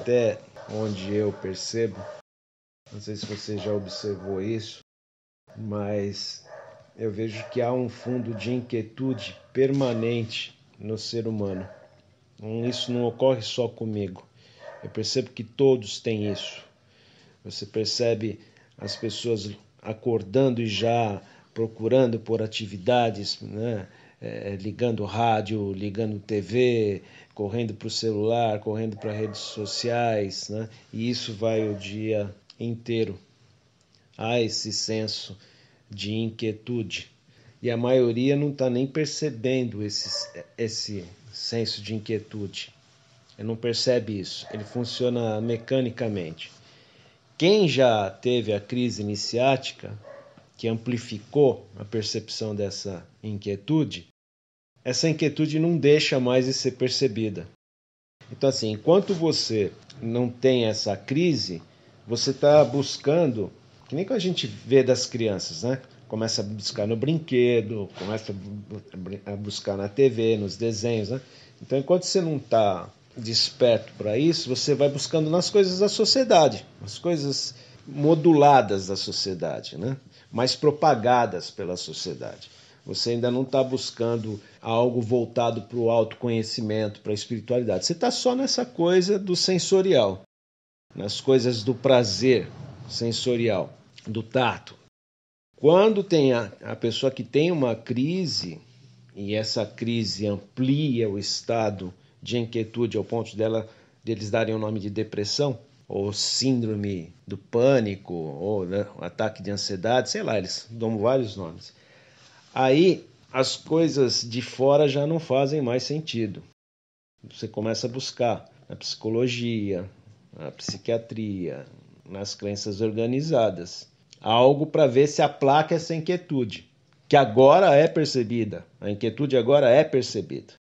até onde eu percebo, não sei se você já observou isso, mas eu vejo que há um fundo de inquietude permanente no ser humano. Hum, isso não ocorre só comigo. Eu percebo que todos têm isso. Você percebe as pessoas acordando e já procurando por atividades, né? Eh, ligando rádio, ligando TV, correndo para o celular, correndo para redes sociais, né? e isso vai o dia inteiro. Há esse senso de inquietude. E a maioria não está nem percebendo esse, esse senso de inquietude. Ele não percebe isso, ele funciona mecanicamente. Quem já teve a crise iniciática que amplificou a percepção dessa inquietude, essa inquietude não deixa mais de ser percebida. Então, assim, enquanto você não tem essa crise, você está buscando, que nem que a gente vê das crianças, né? Começa a buscar no brinquedo, começa a buscar na TV, nos desenhos, né? Então, enquanto você não está desperto para isso, você vai buscando nas coisas da sociedade, nas coisas moduladas da sociedade, né? mas propagadas pela sociedade. Você ainda não está buscando algo voltado para o autoconhecimento, para a espiritualidade. Você está só nessa coisa do sensorial, nas coisas do prazer sensorial, do tato. Quando tem a, a pessoa que tem uma crise, e essa crise amplia o estado de inquietude ao ponto dela deles darem o nome de depressão, ou síndrome do pânico, ou né, ataque de ansiedade, sei lá, eles dão vários nomes. Aí as coisas de fora já não fazem mais sentido. Você começa a buscar na psicologia, na psiquiatria, nas crenças organizadas, algo para ver se aplaca é essa inquietude, que agora é percebida. A inquietude agora é percebida.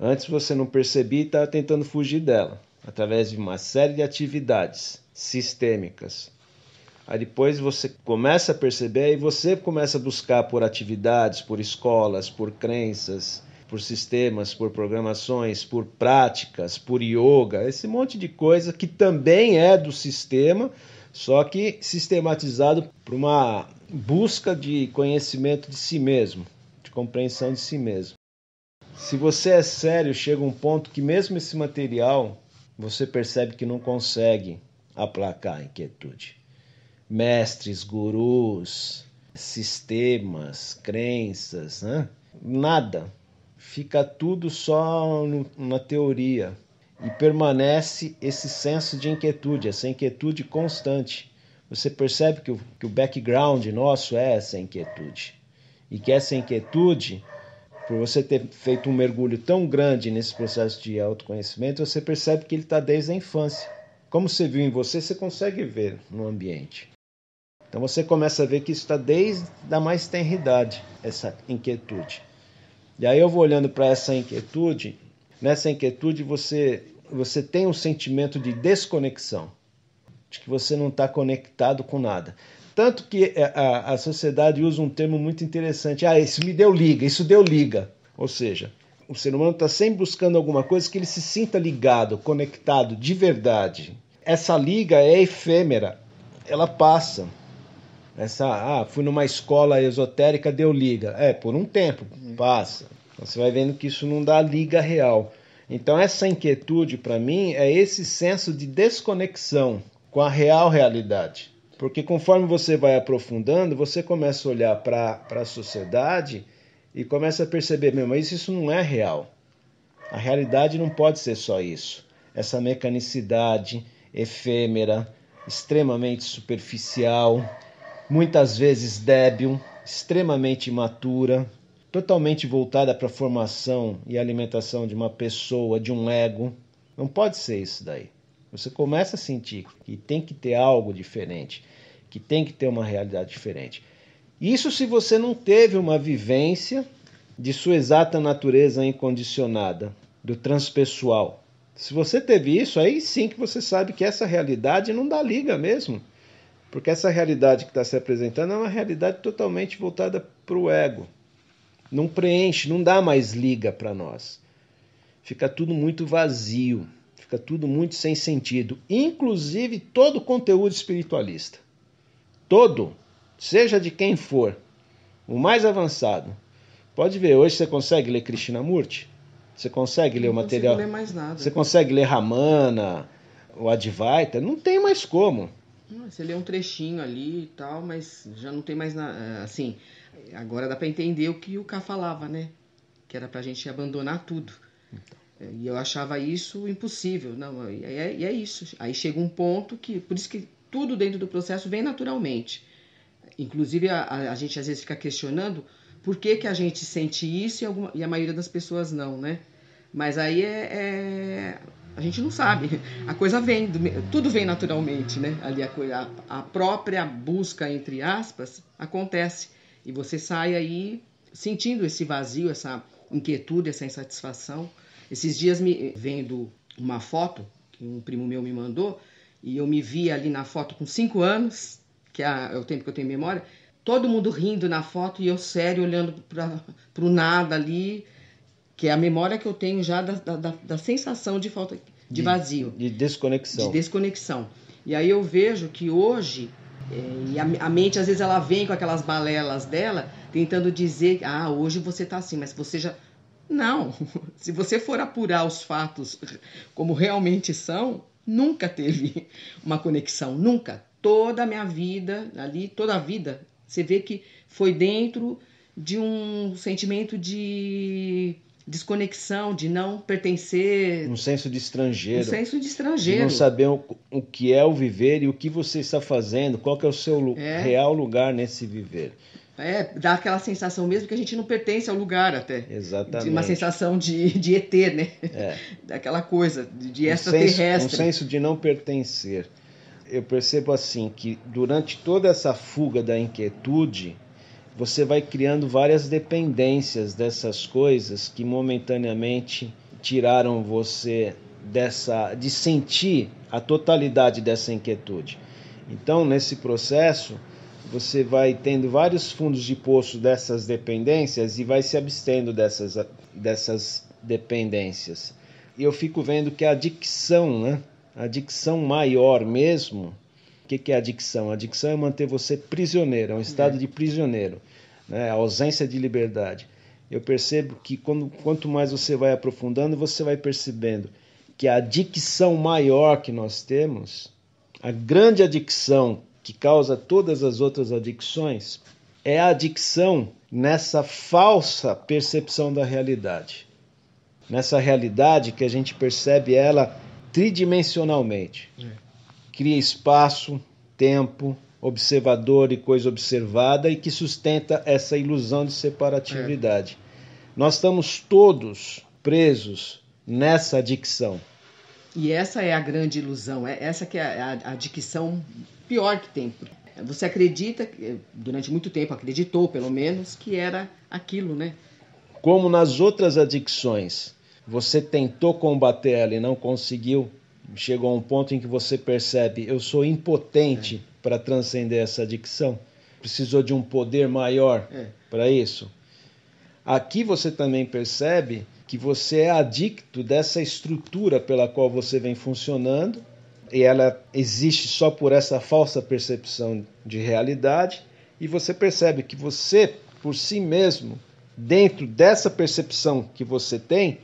Antes você não percebia e estava tentando fugir dela através de uma série de atividades sistêmicas. Aí depois você começa a perceber e você começa a buscar por atividades, por escolas, por crenças, por sistemas, por programações, por práticas, por yoga, esse monte de coisa que também é do sistema, só que sistematizado por uma busca de conhecimento de si mesmo, de compreensão de si mesmo. Se você é sério, chega um ponto que mesmo esse material você percebe que não consegue aplacar a inquietude. Mestres, gurus, sistemas, crenças, né? nada. Fica tudo só no, na teoria e permanece esse senso de inquietude, essa inquietude constante. Você percebe que o, que o background nosso é essa inquietude e que essa inquietude por você ter feito um mergulho tão grande nesse processo de autoconhecimento, você percebe que ele está desde a infância. Como você viu em você, você consegue ver no ambiente. Então você começa a ver que isso está desde a mais tenridade, essa inquietude. E aí eu vou olhando para essa inquietude, nessa inquietude você, você tem um sentimento de desconexão, de que você não está conectado com nada. Tanto que é, a, a sociedade usa um termo muito interessante: ah, isso me deu liga, isso deu liga. Ou seja, o ser humano está sempre buscando alguma coisa que ele se sinta ligado, conectado de verdade. Essa liga é efêmera, ela passa. Essa, ah, fui numa escola esotérica, deu liga. É, por um tempo, passa. Então, você vai vendo que isso não dá liga real. Então, essa inquietude, para mim, é esse senso de desconexão com a real realidade. Porque conforme você vai aprofundando, você começa a olhar para a sociedade e começa a perceber, meu, mas isso não é real. A realidade não pode ser só isso. Essa mecanicidade efêmera, extremamente superficial, muitas vezes débil, extremamente imatura, totalmente voltada para a formação e alimentação de uma pessoa, de um ego. Não pode ser isso daí. Você começa a sentir que tem que ter algo diferente, que tem que ter uma realidade diferente. Isso se você não teve uma vivência de sua exata natureza incondicionada, do transpessoal. Se você teve isso, aí sim que você sabe que essa realidade não dá liga mesmo. Porque essa realidade que está se apresentando é uma realidade totalmente voltada para o ego. Não preenche, não dá mais liga para nós. Fica tudo muito vazio. Fica tudo muito sem sentido, inclusive todo o conteúdo espiritualista. Todo, seja de quem for, o mais avançado. Pode ver, hoje você consegue ler Murti? Você consegue ler não o material? Ler mais nada. Você consegue ler Ramana, o Advaita? Não tem mais como. Você lê um trechinho ali e tal, mas já não tem mais nada. Eh, assim, agora dá para entender o que o Ká falava, né? Que era para a gente abandonar tudo. Então. É, e eu achava isso impossível. Não, e é, é, e é isso. Aí chega um ponto que. Por isso que tudo dentro do processo vem naturalmente. Inclusive, a, a gente às vezes fica questionando por que, que a gente sente isso e, alguma, e a maioria das pessoas não, né? Mas aí é, é a gente não sabe. A coisa vem, tudo vem naturalmente, né? Ali a, a, a própria busca, entre aspas, acontece. E você sai aí sentindo esse vazio, essa inquietude, essa insatisfação. Esses dias me vendo uma foto que um primo meu me mandou e eu me vi ali na foto com 5 anos, que é, é o tempo que eu tenho memória, todo mundo rindo na foto e eu sério olhando para o nada ali, que é a memória que eu tenho já da, da, da sensação de falta de, de vazio. De desconexão. De desconexão. E aí eu vejo que hoje é, a, a, mente às vezes ela vem com aquelas balelas dela, tentando dizer, ah, hoje você está assim, mas você já não. Se você for apurar os fatos como realmente são, nunca teve uma conexão, nunca. Toda a minha vida ali, toda a vida, você vê que foi dentro de um sentimento de desconexão, de não pertencer. Um senso de estrangeiro. Um senso de estrangeiro. De não saber o, o que é o viver e o que você está fazendo, qual é o seu é. real lugar nesse viver. É, dá aquela sensação mesmo que a gente não pertence ao lugar até. Exatamente. De uma sensação de, de ET, né? É. Daquela coisa, de, extraterrestre. um extraterrestre. Senso, um senso de não pertencer. Eu percebo assim que durante toda essa fuga da inquietude, você vai criando várias dependências dessas coisas que momentaneamente tiraram você dessa de sentir a totalidade dessa inquietude. Então, nesse processo, você vai tendo vários fundos de poço dessas dependências e vai se abstendo dessas, dessas dependências. E eu fico vendo que a adicção, né? A adicção maior mesmo. O que, que é adicção? adicção é manter você prisioneiro, é um estado é. de prisioneiro, né? a ausência de liberdade. Eu percebo que quando, quanto mais você vai aprofundando, você vai percebendo que a adicção maior que nós temos, a grande adicção que causa todas as outras adicções é a adicção nessa falsa percepção da realidade. Nessa realidade que a gente percebe ela tridimensionalmente. É. Cria espaço, tempo, observador e coisa observada e que sustenta essa ilusão de separatividade. É. Nós estamos todos presos nessa adicção. E essa é a grande ilusão, é essa que é a, a dicção pior que tem. Você acredita, eh, durante muito tempo acreditou pelo menos, que era aquilo, né? Como nas outras adicções, você tentou combater ela e não conseguiu, chegou a um ponto em que você percebe: eu sou impotente é. para transcender essa adicção. Precisou de um poder maior é. para isso. Aqui você também percebe que você é adicto dessa estrutura pela qual você vem funcionando e ela existe só por essa falsa percepção de realidade e você percebe que você por si mesmo dentro dessa percepção que você tem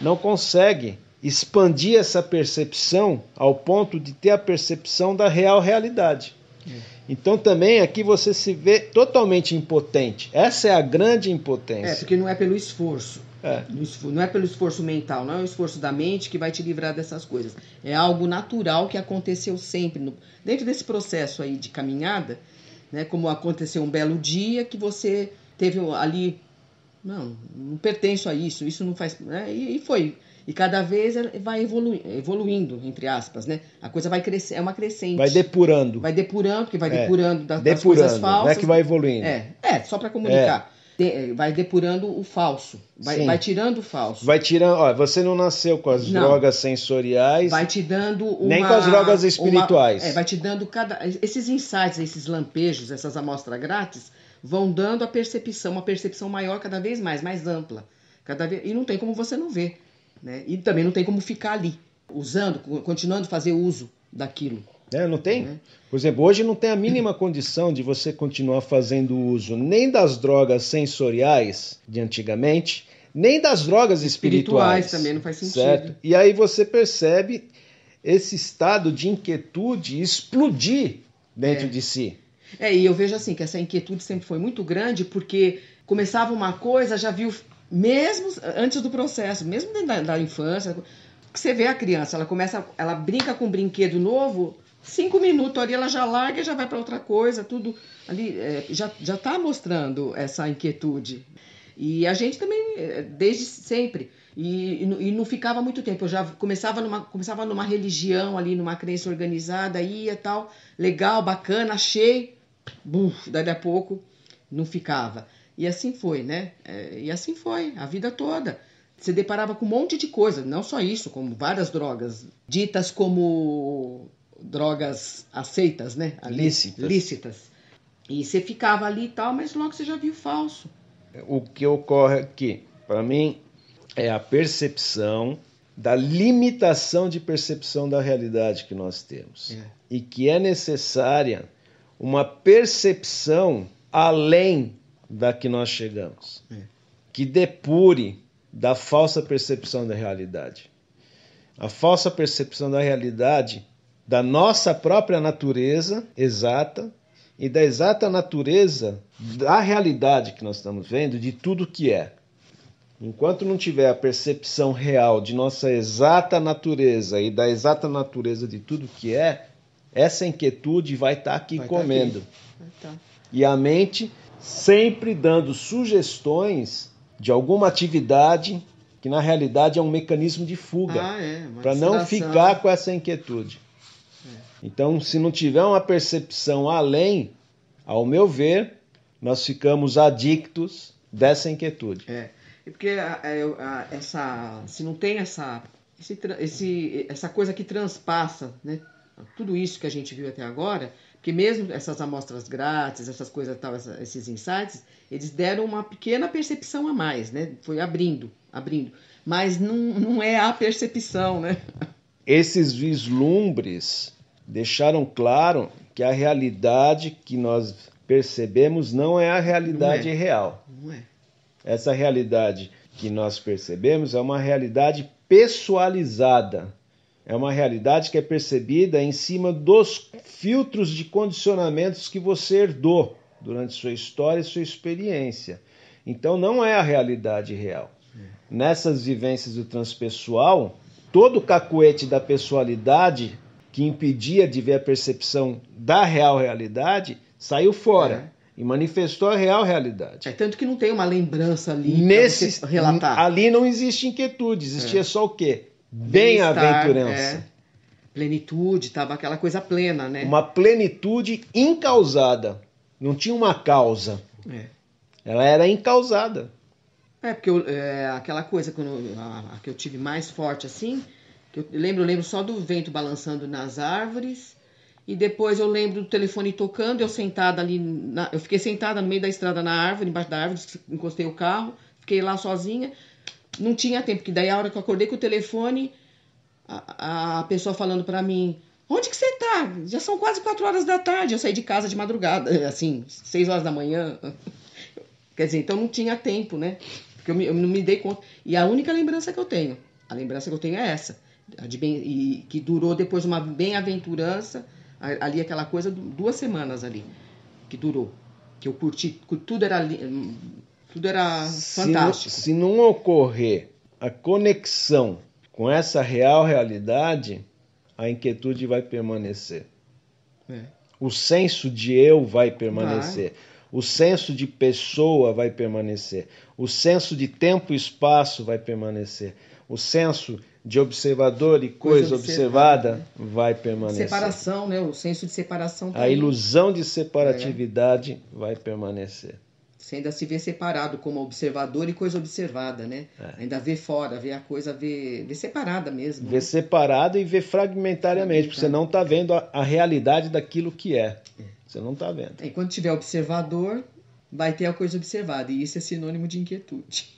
não consegue expandir essa percepção ao ponto de ter a percepção da real realidade. É. Então também aqui você se vê totalmente impotente. Essa é a grande impotência. É, porque não é pelo esforço. É. Não é pelo esforço mental, não é o esforço da mente que vai te livrar dessas coisas. É algo natural que aconteceu sempre. No, dentro desse processo aí de caminhada, né, como aconteceu um belo dia que você teve ali. Não, não pertenço a isso, isso não faz. Né, e, e foi. E cada vez é, vai evolu evoluindo, entre aspas, né? A coisa vai crescer, é uma crescente. Vai depurando. Vai depurando, porque vai é. depurando, das, depurando das coisas falsas. Não é que vai evoluindo. É, é só para comunicar. É. Eh, vai depurando o falso, vai, vai, tirando o falso. Vai tirando, ó, você não nasceu com as não. drogas sensoriais. Vai te dando uma, nem com as drogas espirituais. Uma, é, vai te dando cada esses insights, esses lampejos, essas amostras grátis vão dando a percepção, uma percepção maior cada vez mais, mais ampla, cada vez e não tem como você não ver, né? E também não tem como ficar ali usando, continuando a fazer uso daquilo. Né? Não tem? Uhum. Por exemplo, hoje não tem a mínima condição de você continuar fazendo uso nem das drogas sensoriais de antigamente, nem das drogas espirituais. Espirituais também não faz sentido. Certo? E aí você percebe esse estado de inquietude explodir dentro é. de si. É, e eu vejo assim que essa inquietude sempre foi muito grande porque começava uma coisa, já viu mesmo antes do processo, mesmo dentro da, da infância, você vê a criança, ela começa, ela brinca com um brinquedo novo, cinco minutos ali ela já larga e já vai para outra coisa, tudo ali é, já já está mostrando essa inquietude. E a gente também é, desde sempre e, e, não ficava muito tempo. Eu já começava numa começava numa religião ali, numa crença organizada, ia tal, legal, bacana, achei, buf, daí a pouco não ficava. E assim foi, né? É, e assim foi a vida toda você deparava com um monte de coisa, não só isso, como várias drogas ditas como drogas aceitas, né? Ali, lícitas. lícitas. E você ficava ali e tal, mas logo você já viu falso. O que ocorre aqui, para mim, é a percepção da limitação de percepção da realidade que nós temos. É. E que é necessária uma percepção além da que nós chegamos. É. Que depure da falsa percepção da realidade. A falsa percepção da realidade da nossa própria natureza exata e da exata natureza da realidade que nós estamos vendo, de tudo que é. Enquanto não tiver a percepção real de nossa exata natureza e da exata natureza de tudo que é, essa inquietude vai estar tá aqui vai tá comendo. Tá aqui. Então. E a mente sempre dando sugestões de alguma atividade que na realidade é um mecanismo de fuga ah, é, para não ficar né? com essa inquietude. Então, se não tiver uma percepção além, ao meu ver, nós ficamos adictos dessa inquietude. É, porque a, a, é, a, essa, se não tem essa, esse, esse, essa coisa que transpassa né, tudo isso que a gente viu até agora, porque mesmo essas amostras grátis, essas coisas tal, esses insights, eles deram uma pequena percepção a mais, né? Foi abrindo, abrindo. Mas não, não é a percepção, né? Esses vislumbres deixaram claro que a realidade que nós percebemos não é a realidade não é. real. Não é. Essa realidade que nós percebemos é uma realidade pessoalizada. É uma realidade que é percebida em cima dos filtros de condicionamentos que você herdou durante sua história e sua experiência. Então não é a realidade real. É. Nessas vivências do transpessoal, todo o cacuete da pessoalidade que impedia de ver a percepção da real realidade, saiu fora. É. E manifestou a real realidade. É tanto que não tem uma lembrança ali Nesse, relatar. Ali não existe inquietude, existia é. só o quê? Bem-aventurança. É. Plenitude, estava aquela coisa plena, né? Uma plenitude incausada. Não tinha uma causa. É. Ela era incausada. É, porque eu, é, aquela coisa a, a que eu tive mais forte assim eu lembro, lembro só do vento balançando nas árvores. E depois eu lembro do telefone tocando, eu sentada ali, na, eu fiquei sentada no meio da estrada na árvore, embaixo da árvore, encostei o carro, fiquei lá sozinha. Não tinha tempo, porque daí a hora que eu acordei com o telefone, a, a pessoa falando para mim, onde que você tá? Já são quase quatro horas da tarde, eu saí de casa de madrugada, assim, seis horas da manhã. Quer dizer, então não tinha tempo, né? Porque eu, me, eu não me dei conta. E a única lembrança que eu tenho, a lembrança que eu tenho é essa Bem, e, que durou depois uma bem-aventurança, ali aquela coisa, duas semanas ali, que durou. Que eu curti, tudo era, hum, tudo era se fantástico. Não, se não ocorrer a conexão com essa real realidade, a inquietude vai permanecer. É. O senso de eu vai permanecer. Vai. O senso de pessoa vai permanecer. O senso de tempo e espaço vai permanecer. O senso de observador e coisa, coisa observada, observada né? vai permanecer. Separação, né? O senso de separação. Também. A ilusão de separatividade é. vai permanecer. Você ainda se vê separado como observador e coisa observada, né? É. Ainda vê fora, vê a coisa, vê, vê separada mesmo. Vê né? separado e vê fragmentariamente, porque você não está vendo a, a, realidade daquilo que é. Você não está vendo. É, Enquanto tiver observador, vai ter a coisa observada, e isso é sinônimo de inquietude.